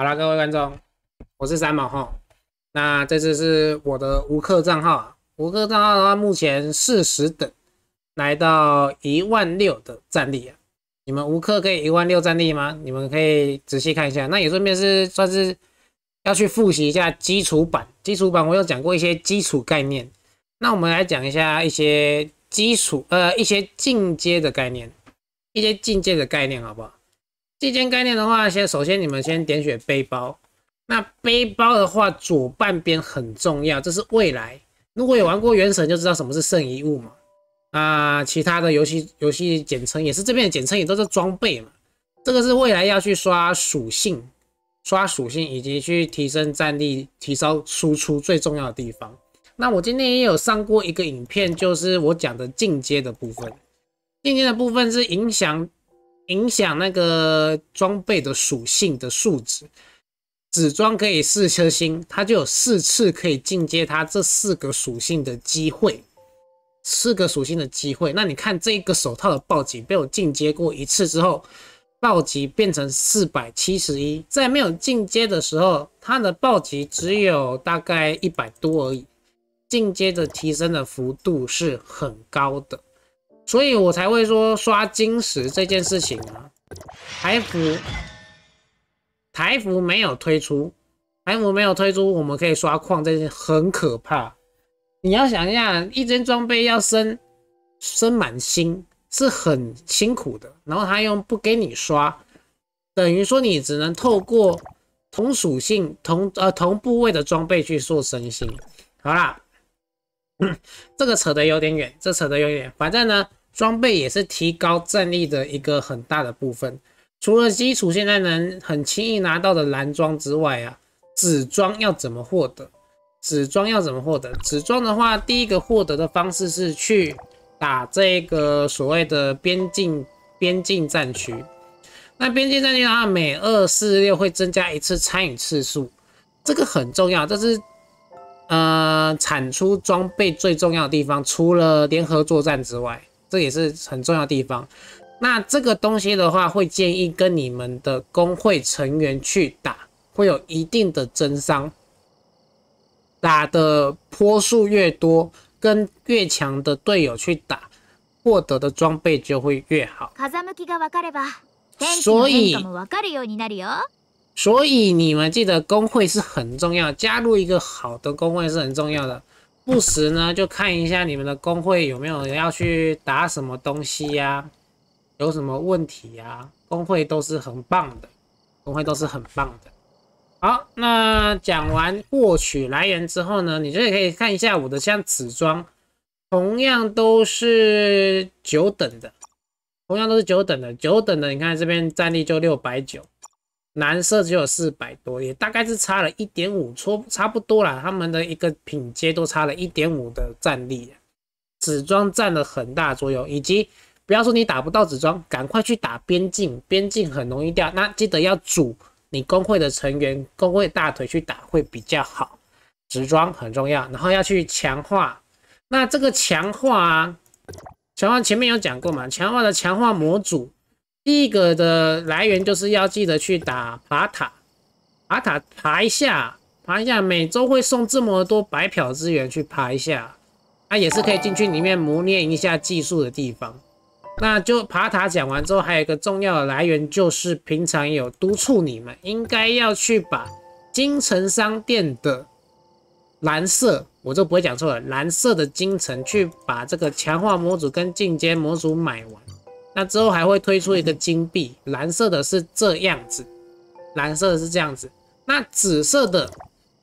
好了，各位观众，我是三毛哈。那这次是我的无氪账号，无氪账号的话，目前四十等，来到一万六的战力啊。你们无氪可以一万六战力吗？你们可以仔细看一下。那也顺便是算是要去复习一下基础版，基础版我有讲过一些基础概念。那我们来讲一下一些基础呃一些进阶的概念，一些进阶的概念好不好？这件概念的话，先首先你们先点选背包。那背包的话，左半边很重要，这是未来。如果有玩过《原神》，就知道什么是圣遗物嘛。啊，其他的游戏游戏简称也是这边的简称，也都是装备嘛。这个是未来要去刷属性、刷属性，以及去提升战力、提高输出最重要的地方。那我今天也有上过一个影片，就是我讲的进阶的部分。进阶的部分是影响。影响那个装备的属性的数值，紫装可以四颗星，它就有四次可以进阶它这四个属性的机会，四个属性的机会。那你看这个手套的暴击被我进阶过一次之后，暴击变成四百七十一，在没有进阶的时候，它的暴击只有大概一百多而已，进阶的提升的幅度是很高的。所以我才会说刷金石这件事情啊，台服台服没有推出，台服没有推出，我们可以刷矿，这件很可怕。你要想一下，一件装备要升升满星是很辛苦的，然后他又不给你刷，等于说你只能透过同属性同呃同部位的装备去做升星。好啦，这个扯得有点远，这扯得有点远，反正呢。装备也是提高战力的一个很大的部分。除了基础现在能很轻易拿到的蓝装之外啊，紫装要怎么获得？紫装要怎么获得？紫装的话，第一个获得的方式是去打这个所谓的边境边境战区。那边境战区的话，每二四六会增加一次参与次数，这个很重要，这是呃产出装备最重要的地方，除了联合作战之外。这也是很重要的地方。那这个东西的话，会建议跟你们的工会成员去打，会有一定的增伤。打的波数越多，跟越强的队友去打，获得的装备就会越好。所以，所以你们记得工会是很重要，加入一个好的工会是很重要的。不时呢，就看一下你们的工会有没有人要去打什么东西呀？有什么问题啊？工会都是很棒的，工会都是很棒的。好，那讲完获取来源之后呢，你这里可以看一下我的像紫装，同样都是九等的，同样都是九等的，九等的。你看这边战力就六百九。蓝色只有四百多，也大概是差了一点五，错差不多啦，他们的一个品阶都差了一点五的战力，紫装占了很大作用，以及不要说你打不到紫装，赶快去打边境，边境很容易掉。那记得要组你工会的成员，工会大腿去打会比较好。紫装很重要，然后要去强化，那这个强化，强化前面有讲过嘛？强化的强化模组。第一个的来源就是要记得去打爬塔，爬塔爬一下，爬一下每周会送这么多白嫖资源去爬一下，那也是可以进去里面磨练一下技术的地方。那就爬塔讲完之后，还有一个重要的来源就是平常有督促你们应该要去把京城商店的蓝色，我就不会讲错了，蓝色的京城去把这个强化模组跟进阶模组买完。那之后还会推出一个金币，蓝色的是这样子，蓝色的是这样子。那紫色的，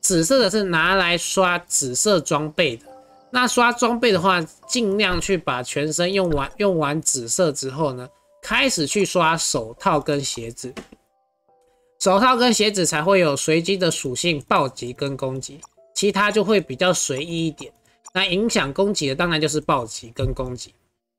紫色的是拿来刷紫色装备的。那刷装备的话，尽量去把全身用完，用完紫色之后呢，开始去刷手套跟鞋子。手套跟鞋子才会有随机的属性暴击跟攻击，其他就会比较随意一点。那影响攻击的当然就是暴击跟攻击，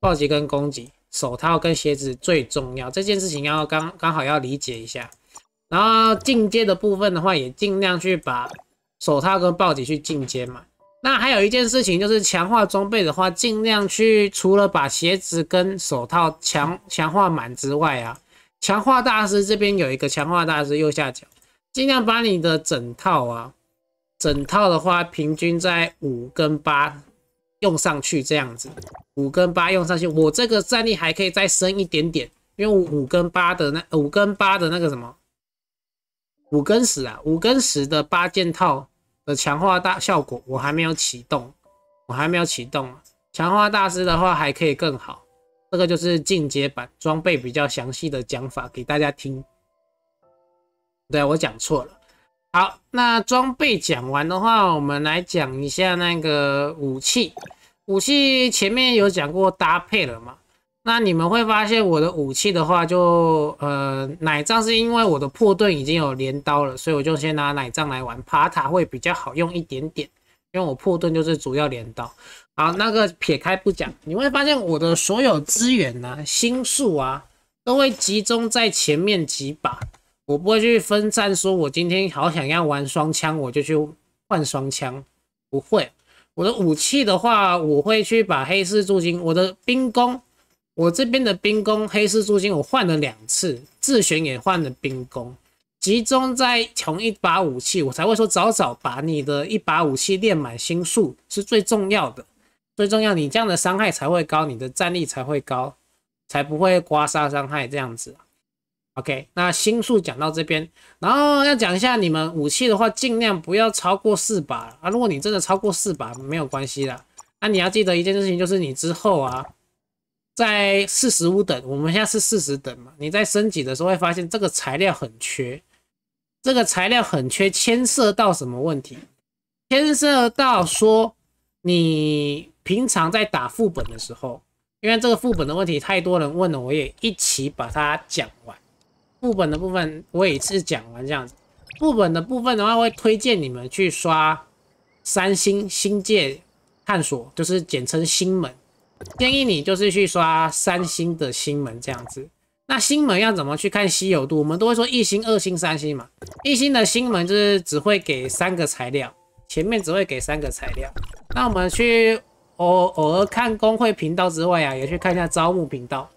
暴击跟攻击。手套跟鞋子最重要，这件事情要刚刚好要理解一下。然后进阶的部分的话，也尽量去把手套跟暴击去进阶嘛。那还有一件事情就是强化装备的话，尽量去除了把鞋子跟手套强强化满之外啊，强化大师这边有一个强化大师右下角，尽量把你的整套啊，整套的话平均在五跟八。用上去这样子，五跟八用上去，我这个战力还可以再升一点点，因为五跟八的那五跟八的那个什么，五跟十啊，五跟十的八件套的强化大效果我还没有启动，我还没有启动啊！强化大师的话还可以更好，这个就是进阶版装备比较详细的讲法给大家听。对啊，我讲错了。好，那装备讲完的话，我们来讲一下那个武器。武器前面有讲过搭配了嘛？那你们会发现我的武器的话，就呃奶杖是因为我的破盾已经有镰刀了，所以我就先拿奶杖来玩爬塔会比较好用一点点，因为我破盾就是主要镰刀。好，那个撇开不讲，你会发现我的所有资源呢，星数啊，都会集中在前面几把。我不会去分战，说我今天好想要玩双枪，我就去换双枪。不会，我的武器的话，我会去把黑市铸金。我的兵工，我这边的兵工黑市铸金，我换了两次，自选也换了兵工。集中在同一把武器，我才会说早早把你的一把武器练满星数是最重要的，最重要，你这样的伤害才会高，你的战力才会高，才不会刮痧伤害这样子。OK，那星数讲到这边，然后要讲一下你们武器的话，尽量不要超过四把啊。如果你真的超过四把，没有关系啦。那你要记得一件事情，就是你之后啊，在四十五等，我们现在是四十等嘛，你在升级的时候会发现这个材料很缺，这个材料很缺，牵涉到什么问题？牵涉到说你平常在打副本的时候，因为这个副本的问题太多人问了，我也一起把它讲完。副本的部分我也是讲完这样子。副本的部分的话，会推荐你们去刷三星星界探索，就是简称星门。建议你就是去刷三星的星门这样子。那星门要怎么去看稀有度？我们都会说一星、二星、三星嘛。一星的星门就是只会给三个材料，前面只会给三个材料。那我们去偶偶尔看工会频道之外啊，也去看一下招募频道，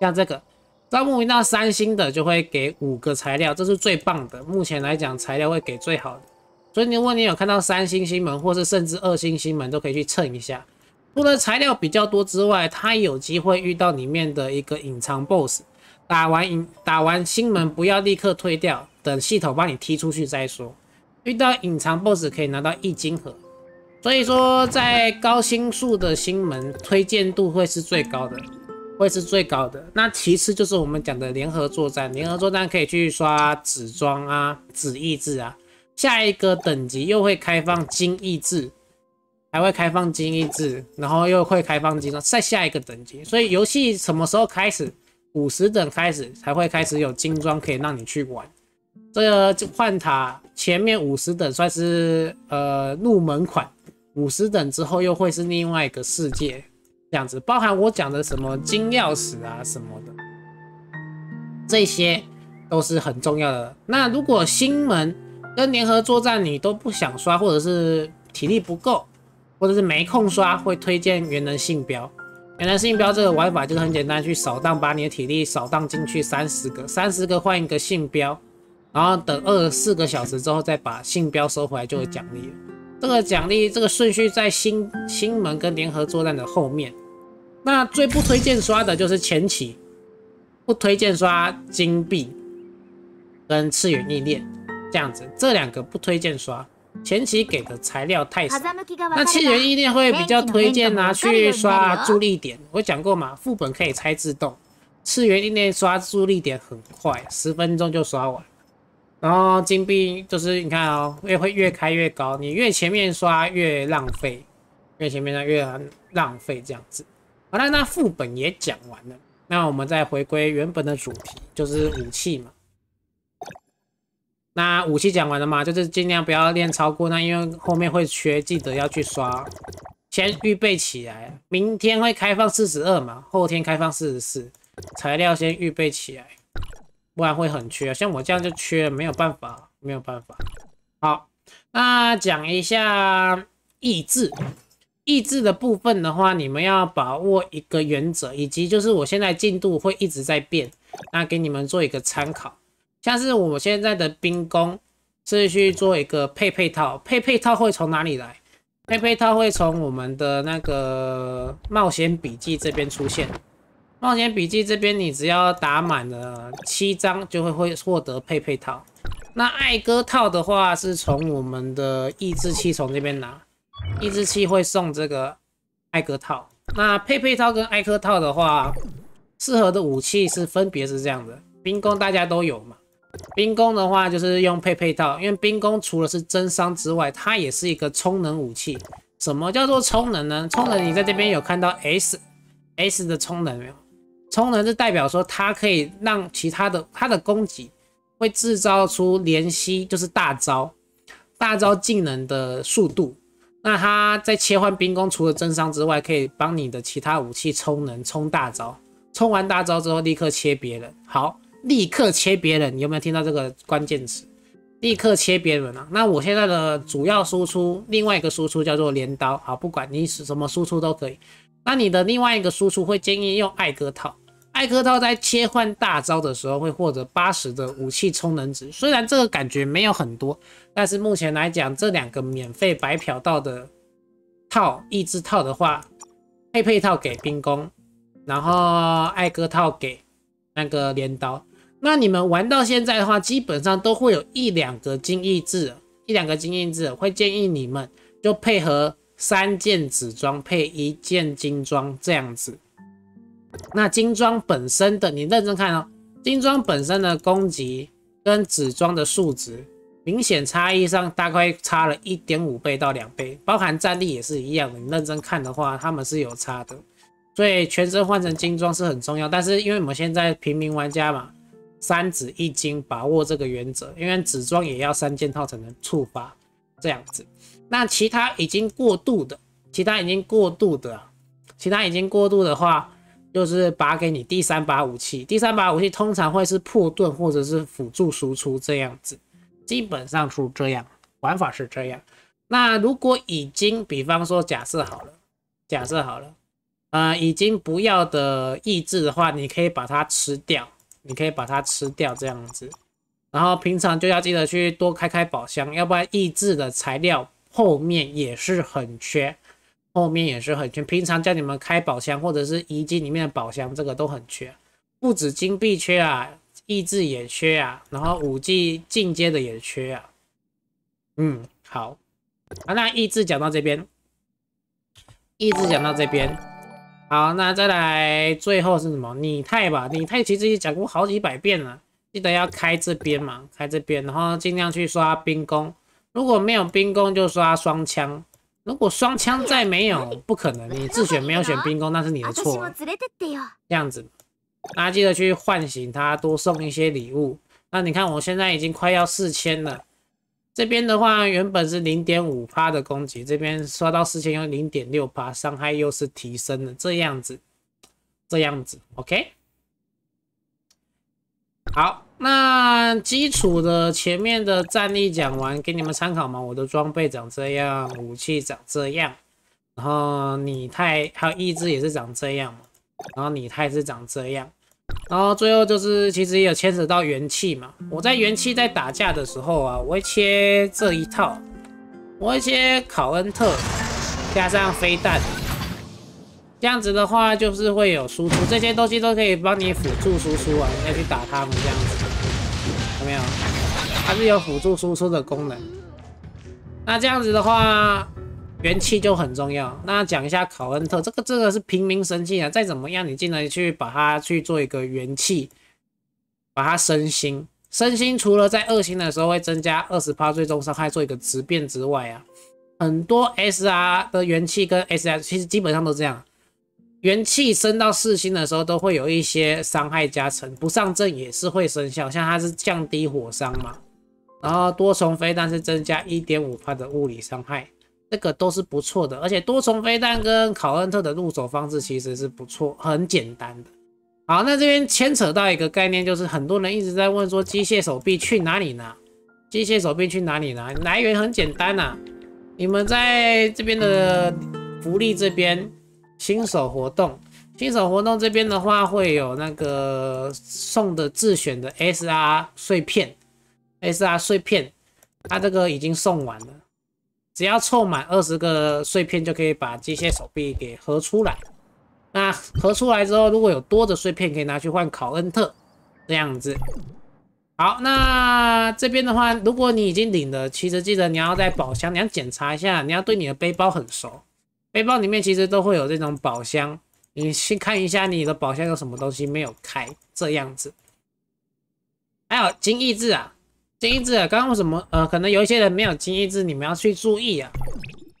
像这个。招募到三星的就会给五个材料，这是最棒的。目前来讲，材料会给最好的，所以如果你有看到三星星门，或是甚至二星星门，都可以去蹭一下。除了材料比较多之外，它有机会遇到里面的一个隐藏 BOSS。打完隐打完星门，不要立刻退掉，等系统帮你踢出去再说。遇到隐藏 BOSS 可以拿到一金盒，所以说在高星数的星门推荐度会是最高的。会是最高的。那其次就是我们讲的联合作战，联合作战可以去刷紫装啊、紫意志啊。下一个等级又会开放金意志，还会开放金意志，然后又会开放金装，再下一个等级。所以游戏什么时候开始？五十等开始才会开始有金装可以让你去玩。这个换塔前面五十等算是呃入门款，五十等之后又会是另外一个世界。这样子，包含我讲的什么金钥匙啊什么的，这些都是很重要的。那如果星门跟联合作战你都不想刷，或者是体力不够，或者是没空刷，会推荐原能信标。原能信标这个玩法就是很简单，去扫荡，把你的体力扫荡进去三十个，三十个换一个信标，然后等二十四个小时之后再把信标收回来就有奖励了。这个奖励这个顺序在新新门跟联合作战的后面。那最不推荐刷的就是前期，不推荐刷金币跟次元意念这样子，这两个不推荐刷。前期给的材料太少，那次元意念会比较推荐拿去刷助力点。我讲过嘛，副本可以拆自动，次元意念刷助力点很快，十分钟就刷完。然后金币就是你看哦，越会越开越高，你越前面刷越浪费，越前面的越浪费这样子。好了，那副本也讲完了，那我们再回归原本的主题，就是武器嘛。那武器讲完了嘛，就是尽量不要练超过那，因为后面会缺，记得要去刷，先预备起来。明天会开放四十二嘛，后天开放四十四，材料先预备起来。不然会很缺，像我这样就缺，没有办法，没有办法。好，那讲一下意志，意志的部分的话，你们要把握一个原则，以及就是我现在进度会一直在变，那给你们做一个参考。像是我现在的兵工是去做一个配配套，配配套会从哪里来？配配套会从我们的那个冒险笔记这边出现。冒险笔记这边，你只要打满了七张，就会会获得配配套。那艾哥套的话，是从我们的抑制器从这边拿，抑制器会送这个艾格套。那配配套跟艾哥套的话，适合的武器是分别是这样的：冰弓大家都有嘛，冰弓的话就是用配配套，因为冰弓除了是增伤之外，它也是一个充能武器。什么叫做充能呢？充能你在这边有看到 S S 的充能没有？充能是代表说，它可以让其他的它的攻击会制造出连吸，就是大招，大招技能的速度。那它在切换兵工，除了增伤之外，可以帮你的其他武器充能、充大招。充完大招之后，立刻切别人。好，立刻切别人。你有没有听到这个关键词？立刻切别人啊！那我现在的主要输出，另外一个输出叫做镰刀。好，不管你是什么输出都可以。那你的另外一个输出会建议用艾格套，艾格套在切换大招的时候会获得八十的武器充能值，虽然这个感觉没有很多，但是目前来讲这两个免费白嫖到的套意志套的话，配配套给兵工，然后艾格套给那个镰刀。那你们玩到现在的话，基本上都会有一两个金意志，一两个金意志会建议你们就配合。三件紫装配一件金装，这样子。那金装本身的，你认真看哦。金装本身的攻击跟紫装的数值明显差异上，大概差了一点五倍到两倍，包含战力也是一样。的。你认真看的话，他们是有差的。所以全身换成金装是很重要，但是因为我们现在平民玩家嘛，三紫一金，把握这个原则，因为紫装也要三件套才能触发，这样子。那其他已经过度的，其他已经过度的，其他已经过度的话，就是拔给你第三把武器。第三把武器通常会是破盾或者是辅助输出这样子，基本上是这样玩法是这样。那如果已经，比方说假设好了，假设好了，呃，已经不要的意志的话，你可以把它吃掉，你可以把它吃掉这样子。然后平常就要记得去多开开宝箱，要不然意志的材料。后面也是很缺，后面也是很缺。平常叫你们开宝箱，或者是遗迹里面的宝箱，这个都很缺，不止金币缺啊，意志也缺啊，然后武技进阶的也缺啊。嗯，好，啊，那意志讲到这边，意志讲到这边，好，那再来最后是什么？拟态吧，拟态其实也讲过好几百遍了，记得要开这边嘛，开这边，然后尽量去刷兵工。如果没有冰弓，就刷双枪。如果双枪再没有，不可能。你自选没有选冰弓，那是你的错。这样子，大家记得去唤醒他，多送一些礼物。那你看，我现在已经快要四千了。这边的话，原本是零点五帕的攻击，这边刷到四千，又零点六趴，伤害又是提升了。这样子，这样子，OK，好。那基础的前面的战力讲完，给你们参考嘛。我的装备长这样，武器长这样，然后拟态还有意志也是长这样嘛。然后拟态是长这样，然后最后就是其实也有牵扯到元气嘛。我在元气在打架的时候啊，我会切这一套，我会切考恩特加上飞弹，这样子的话就是会有输出，这些东西都可以帮你辅助输出啊，要去打他们这样子。没有，它是有辅助输出的功能。那这样子的话，元气就很重要。那讲一下考恩特，这个这个是平民神器啊！再怎么样，你进来去把它去做一个元气，把它升星。升星除了在二星的时候会增加二十趴最终伤害做一个质变之外啊，很多 SR 的元气跟 SR 其实基本上都这样。元气升到四星的时候都会有一些伤害加成，不上阵也是会生效。像它是降低火伤嘛，然后多重飞弹是增加一点五发的物理伤害，这个都是不错的。而且多重飞弹跟考恩特的入手方式其实是不错，很简单的。好，那这边牵扯到一个概念，就是很多人一直在问说机械手臂去哪里拿？机械手臂去哪里拿？来源很简单呐，你们在这边的福利这边。新手活动，新手活动这边的话会有那个送的自选的 S R 碎片，S R 碎片，它这个已经送完了，只要凑满二十个碎片就可以把机械手臂给合出来。那合出来之后，如果有多的碎片，可以拿去换考恩特这样子。好，那这边的话，如果你已经领了，其实记得你要在宝箱，你要检查一下，你要对你的背包很熟。背包里面其实都会有这种宝箱，你去看一下你的宝箱有什么东西没有开这样子。还有金意志啊，金意志，刚刚为什么呃，可能有一些人没有金意志，你们要去注意啊。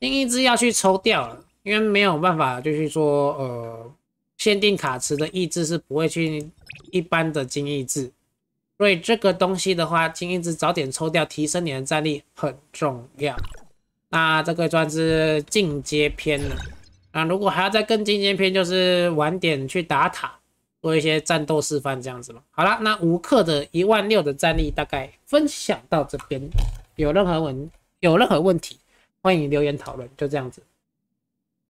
金意志要去抽掉了，因为没有办法，就是说呃，限定卡池的意志是不会去一般的金意志，所以这个东西的话，金意志早点抽掉，提升你的战力很重要。那这个算是进阶篇了，那如果还要再更进阶篇，就是晚点去打塔，做一些战斗示范这样子嘛。好了，那吴克的一万六的战力大概分享到这边，有任何问有任何问题，欢迎留言讨论，就这样子。